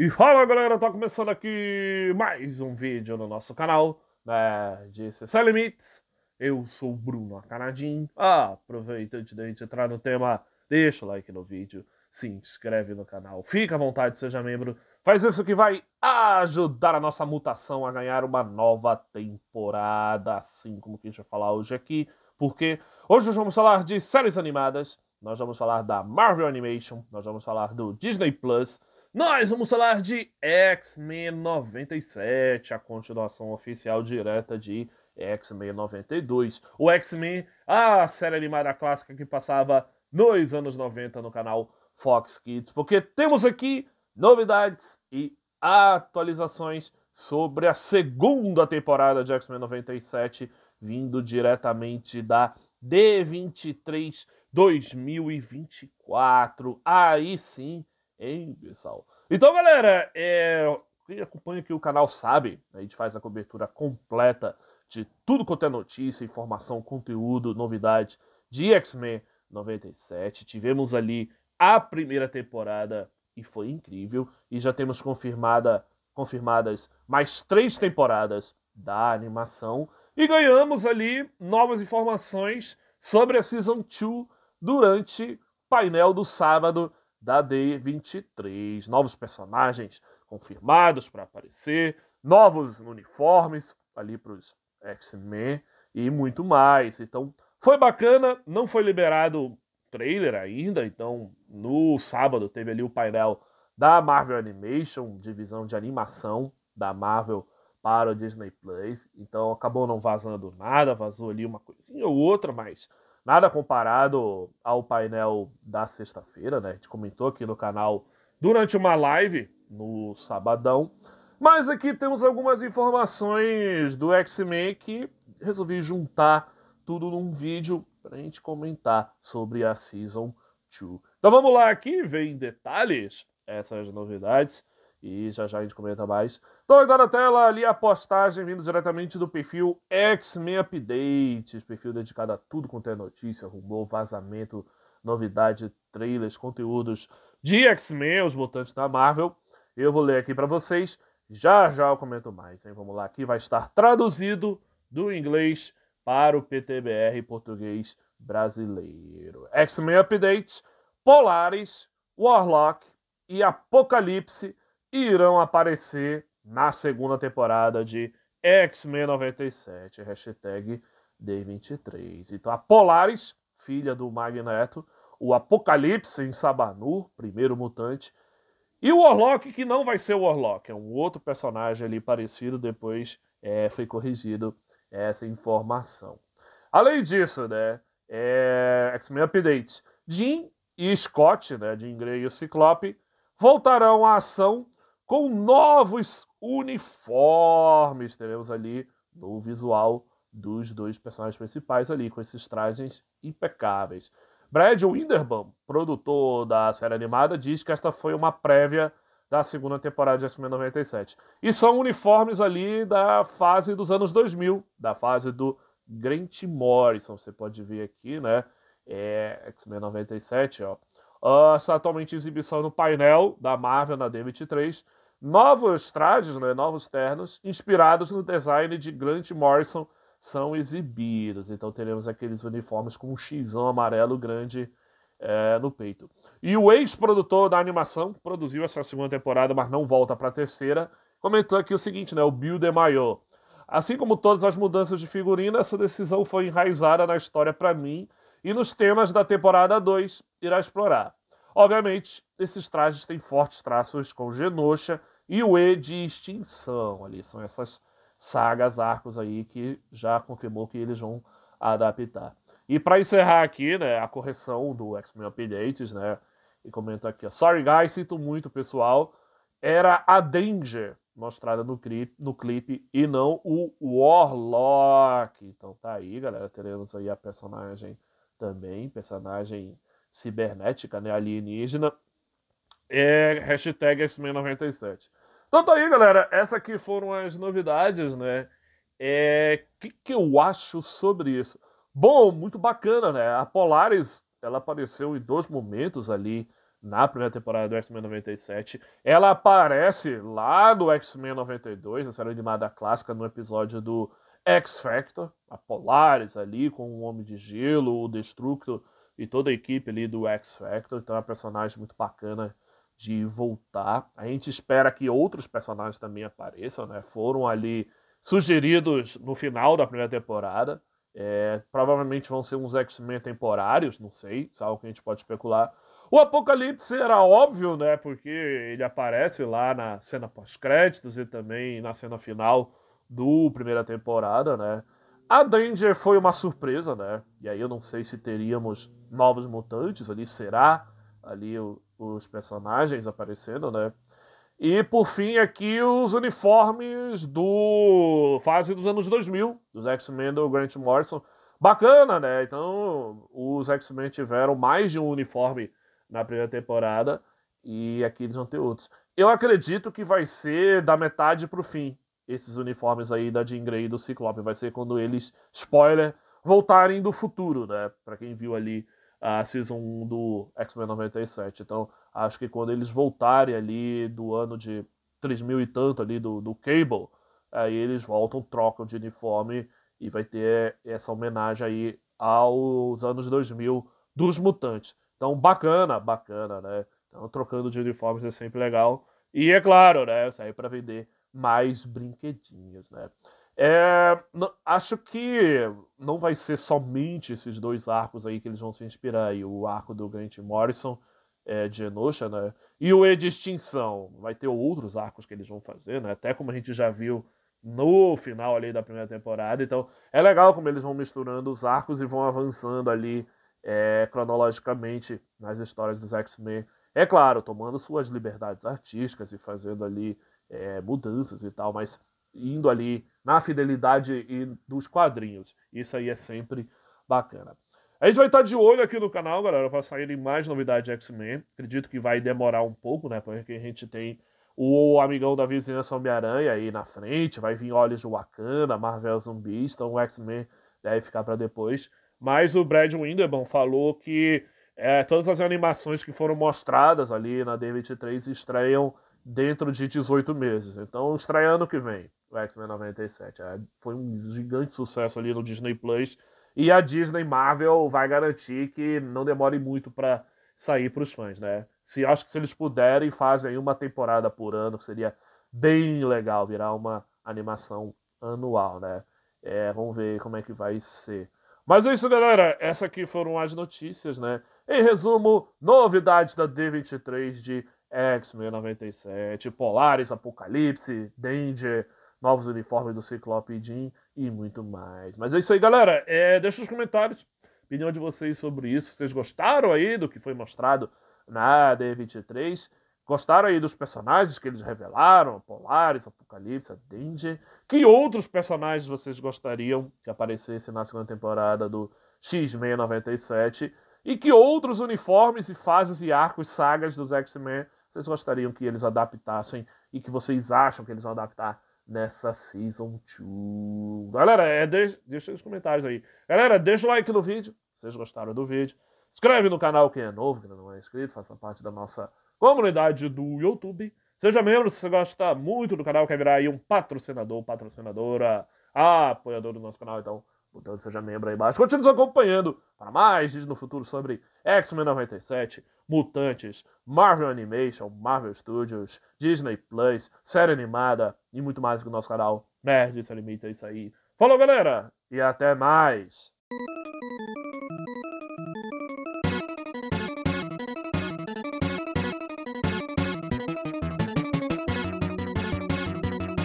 E fala galera, tá começando aqui mais um vídeo no nosso canal né, de Sem Limites. Eu sou o Bruno Acanadinho. Ah, aproveita antes a gente entrar no tema, deixa o like no vídeo, se inscreve no canal, fica à vontade, seja membro. Faz isso que vai ajudar a nossa mutação a ganhar uma nova temporada, assim como que a gente vai falar hoje aqui, porque hoje nós vamos falar de séries animadas, nós vamos falar da Marvel Animation, nós vamos falar do Disney Plus nós vamos falar de X-Men 97, a continuação oficial direta de X-Men 92. O X-Men, a série animada clássica que passava nos anos 90 no canal Fox Kids, porque temos aqui novidades e atualizações sobre a segunda temporada de X-Men 97, vindo diretamente da D23 2024. Aí sim então, galera, é... quem acompanha aqui o canal sabe, a gente faz a cobertura completa de tudo quanto é notícia, informação, conteúdo, novidade de X-Men 97. Tivemos ali a primeira temporada e foi incrível. E já temos confirmada, confirmadas mais três temporadas da animação. E ganhamos ali novas informações sobre a Season 2 durante painel do sábado da D23. Novos personagens confirmados para aparecer, novos uniformes ali para os X-Men e muito mais. Então, foi bacana, não foi liberado trailer ainda, então no sábado teve ali o painel da Marvel Animation, divisão de animação da Marvel para o Disney Plus. Então acabou não vazando nada, vazou ali uma coisinha ou outra, mas Nada comparado ao painel da sexta-feira, né? A gente comentou aqui no canal durante uma live no sabadão. Mas aqui temos algumas informações do X-Men que resolvi juntar tudo num vídeo para a gente comentar sobre a Season 2. Então vamos lá aqui ver em detalhes essas novidades. E já já a gente comenta mais. Então agora na tela ali a postagem vindo diretamente do perfil X-Men Updates, perfil dedicado a tudo quanto é notícia, rumor, vazamento, novidade, trailers, conteúdos de X-Men, os mutantes da Marvel. Eu vou ler aqui para vocês, já já eu comento mais, hein? Vamos lá, aqui vai estar traduzido do inglês para o PTBR português brasileiro. X-Men Updates, Polaris, Warlock e Apocalipse irão aparecer na segunda temporada de X-Men 97, hashtag D23. Então a Polaris, filha do Magneto, o Apocalipse em Sabanu primeiro mutante, e o Warlock, que não vai ser o Warlock, é um outro personagem ali parecido, depois é, foi corrigido essa informação. Além disso, né, é, X-Men Update, Jean e Scott, né, Jean Grey e o Ciclope, voltarão à ação com novos uniformes. Teremos ali no visual dos dois personagens principais ali, com esses trajes impecáveis. Brad Winderbaum, produtor da série animada, diz que esta foi uma prévia da segunda temporada de X-Men 97. E são uniformes ali da fase dos anos 2000, da fase do Grant Morrison. Você pode ver aqui, né? É X-Men 97, ó. Ah, está atualmente em exibição no painel da Marvel na D23. Novos trajes, né, novos ternos, inspirados no design de Grant Morrison, são exibidos. Então teremos aqueles uniformes com um xizão amarelo grande é, no peito. E o ex-produtor da animação, que produziu essa segunda temporada, mas não volta para a terceira, comentou aqui o seguinte, né, o Bill maior. Assim como todas as mudanças de figurina, essa decisão foi enraizada na história para mim e nos temas da temporada 2 irá explorar. Obviamente, esses trajes têm fortes traços com Genosha e o E de extinção ali. São essas sagas, arcos aí que já confirmou que eles vão adaptar. E para encerrar aqui, né, a correção do X-Men Updates, né, e comenta aqui, ó, Sorry guys, sinto muito, pessoal, era a Danger mostrada no clipe, no clipe e não o Warlock. Então tá aí, galera, teremos aí a personagem também, personagem cibernética, né, alienígena, é hashtag X-Men97. Então tá aí, galera. Essas aqui foram as novidades, né? É, que, que eu acho sobre isso? Bom, muito bacana, né? A Polaris, ela apareceu em dois momentos ali na primeira temporada do X-Men 97. Ela aparece lá do X-Men 92, na série animada clássica, no episódio do X-Factor. A Polaris ali, com o Homem de Gelo, o Destructor e toda a equipe ali do X Factor. Então é um personagem muito bacana de voltar. A gente espera que outros personagens também apareçam, né? Foram ali sugeridos no final da primeira temporada. É, provavelmente vão ser uns X-Men temporários, não sei, isso é algo que a gente pode especular. O Apocalipse era óbvio, né? Porque ele aparece lá na cena pós-créditos e também na cena final do primeira temporada, né? A Danger foi uma surpresa, né? E aí eu não sei se teríamos novos mutantes ali, será? Ali o, os personagens aparecendo, né? E por fim aqui os uniformes do fase dos anos 2000, dos X-Men do Grant Morrison. Bacana, né? Então os X-Men tiveram mais de um uniforme na primeira temporada e aqui eles vão ter outros. Eu acredito que vai ser da metade pro fim, esses uniformes aí da Jean Grey e do Ciclope. Vai ser quando eles, spoiler, voltarem do futuro, né? Para quem viu ali a Season 1 do X-Men 97. Então, acho que quando eles voltarem ali do ano de 3000 e tanto ali do, do Cable, aí eles voltam, trocam de uniforme e vai ter essa homenagem aí aos anos 2000 dos mutantes. Então, bacana, bacana, né? Então, trocando de uniformes é sempre legal. E é claro, né? Sair é para vender mais brinquedinhos, né? É, acho que não vai ser somente esses dois arcos aí que eles vão se inspirar aí, o arco do Grant Morrison é, de Enosha, né? E o E de Extinção. Vai ter outros arcos que eles vão fazer, né? Até como a gente já viu no final ali da primeira temporada. Então, é legal como eles vão misturando os arcos e vão avançando ali é, cronologicamente nas histórias dos X-Men. É claro, tomando suas liberdades artísticas e fazendo ali é, mudanças e tal, mas indo ali na fidelidade e dos quadrinhos. Isso aí é sempre bacana. A gente vai estar de olho aqui no canal, galera, para sair mais novidades X-Men. Acredito que vai demorar um pouco, né? Porque a gente tem o amigão da vizinhança Homem-Aranha aí na frente, vai vir Olhos de Wakanda, Marvel Zumbis, então o X-Men deve ficar para depois. Mas o Brad Winderman falou que é, todas as animações que foram mostradas ali na D23 estreiam dentro de 18 meses. Então estreia ano que vem o X-Men 97. É, foi um gigante sucesso ali no Disney Plus. E a Disney Marvel vai garantir que não demore muito para sair para os fãs, né? Se acho que se eles puderem, fazem uma temporada por ano, que seria bem legal virar uma animação anual, né? É, vamos ver como é que vai ser. Mas é isso, galera. Essas aqui foram as notícias, né? Em resumo, novidades da D23 de X-Men 97, Polaris, Apocalipse, Danger, novos uniformes do Ciclope e Jean e muito mais. Mas é isso aí, galera. É, deixa nos comentários a opinião de vocês sobre isso. Vocês gostaram aí do que foi mostrado na D23? Gostaram aí dos personagens que eles revelaram? Polaris, Apocalipse, Danger. Que outros personagens vocês gostariam que aparecessem na segunda temporada do X-Men 97? E que outros uniformes e fases e arcos, sagas dos X-Men vocês gostariam que eles adaptassem e que vocês acham que eles vão adaptar nessa Season 2. Galera, é de... deixa os comentários aí. Galera, deixa o like no vídeo, vocês gostaram do vídeo. Inscreve no canal quem é novo, quem não é inscrito, faça parte da nossa comunidade do YouTube. Seja membro se você gosta muito do canal, quer virar aí um patrocinador, patrocinadora, apoiador do nosso canal, então Portanto, seja membro aí embaixo. Continue nos acompanhando para mais vídeos no futuro sobre X-Men 97, Mutantes, Marvel Animation, Marvel Studios, Disney Plus, série animada e muito mais que o nosso canal Nerd Sem Limites. É isso aí. Falou, galera, e até mais!